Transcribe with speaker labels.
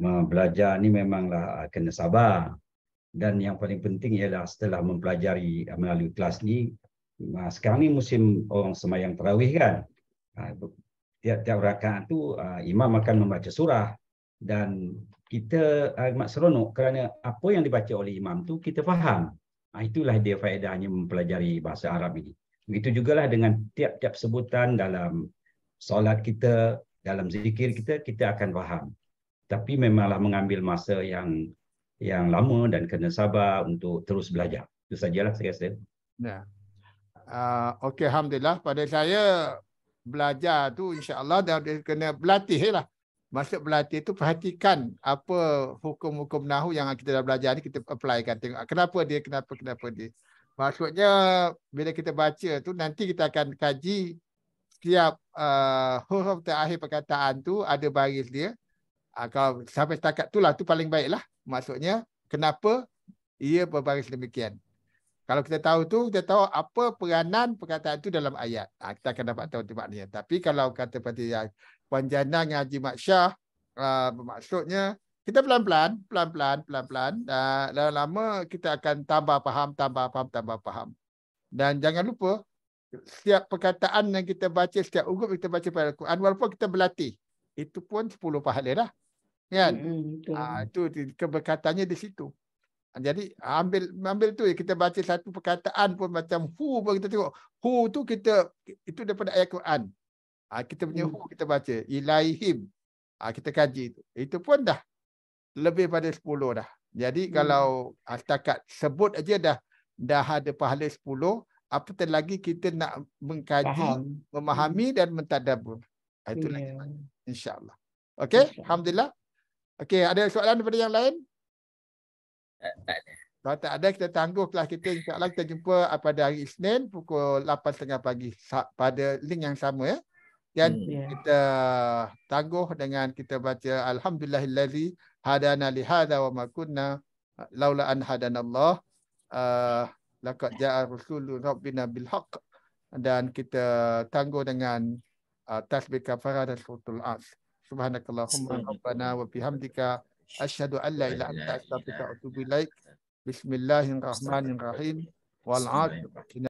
Speaker 1: belajar ni memanglah ah, kena sabar dan yang paling penting ialah setelah mempelajari ah, melalui kelas ni sekarang ni musim orang semayang terawih kan ah, tiap-tiap rakaat tu imam akan membaca surah dan kita amat seronok kerana apa yang dibaca oleh imam tu kita faham itulah dia faedahnya mempelajari bahasa Arab ini begitu jugalah dengan tiap-tiap sebutan dalam solat kita dalam zikir kita kita akan faham tapi memanglah mengambil masa yang yang lama dan kena sabar untuk terus belajar itu sajalah saya rasa
Speaker 2: ya uh, okey alhamdulillah pada saya belajar tu insya Allah dah kena berlatih lah masa berlatih tu perhatikan apa hukum-hukum nahu yang kita dah belajar ni kita applykan tengok kenapa dia kenapa kenapa dia maksudnya bila kita baca tu nanti kita akan kaji setiap uh, huruf terakhir perkataan tu ada baris dia. Uh, kalau sampai setakat tu lah, tu paling baik lah. Maksudnya, kenapa ia berbaris demikian. Kalau kita tahu tu, kita tahu apa peranan perkataan tu dalam ayat. Uh, kita akan dapat tahu tempatnya. Tapi kalau kata pada ya, Panjana dengan Haji Maksyah, uh, ah, maksudnya kita pelan-pelan, pelan-pelan, pelan-pelan. Uh, lama-lama kita akan tambah faham, tambah faham, tambah faham. Dan jangan lupa, setiap perkataan yang kita baca setiap ugut kita baca pada Al-Quran walaupun kita berlatih itu pun 10 pahala dah kan hmm, itu. itu keberkatannya di situ ah, jadi ah, ambil ambil tu kita baca satu perkataan pun macam hu pun kita tengok hu tu kita itu daripada ayat Quran ha, kita punya hmm. hu kita baca ilaihim ha, kita kaji itu itu pun dah lebih pada 10 dah jadi hmm. kalau setakat sebut aja dah dah ada pahala 10 apatah lagi kita nak mengkaji, Faham. memahami hmm. dan mentadabur. Ah, itu lagi yeah. insya-Allah. Okey, insya alhamdulillah. Okay, ada soalan daripada yang lain? Tak ada. Kalau tak ada kita tangguhlah kita insya-Allah kita jumpa ah, pada hari Isnin pukul 8.30 pagi pada link yang sama ya. Dan hmm. yeah. kita tangguh dengan kita baca alhamdulillahillazi hadana li hadza wa ma kunna laula an hadanallah. Uh, laqad jaa rusulu rabbina bil haqq dan kita tangguh dengan uh, tasbih dan sultul as subhanakallahumma rabbana wa bihamdika Ashhadu an la ilaha illa anta astaghfiruka wa atubu ilaik bismillahirrahmanirrahim wal